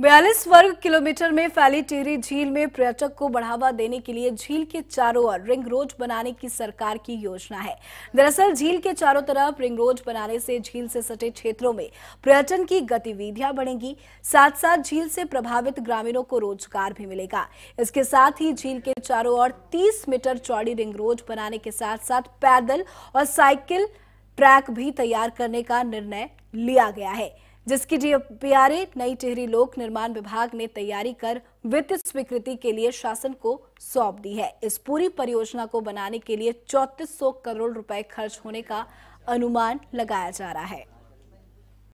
बयालीस वर्ग किलोमीटर में फैली टेरी झील में पर्यटक को बढ़ावा देने के लिए झील के चारों ओर रिंग रोड बनाने की सरकार की योजना है दरअसल झील के चारों तरफ रिंग रोड बनाने से झील से सटे क्षेत्रों में पर्यटन की गतिविधियां बढ़ेंगी साथ साथ झील से प्रभावित ग्रामीणों को रोजगार भी मिलेगा इसके साथ ही झील के चारों ओर तीस मीटर चौड़ी रिंग रोड बनाने के साथ साथ पैदल और साइकिल ट्रैक भी तैयार करने का निर्णय लिया गया है जिसकी डीपीआरए नई टिहरी लोक निर्माण विभाग ने तैयारी कर वित्तीय स्वीकृति के लिए शासन को सौंप दी है इस पूरी परियोजना को बनाने के लिए चौतीस करोड़ रुपए खर्च होने का अनुमान लगाया जा रहा है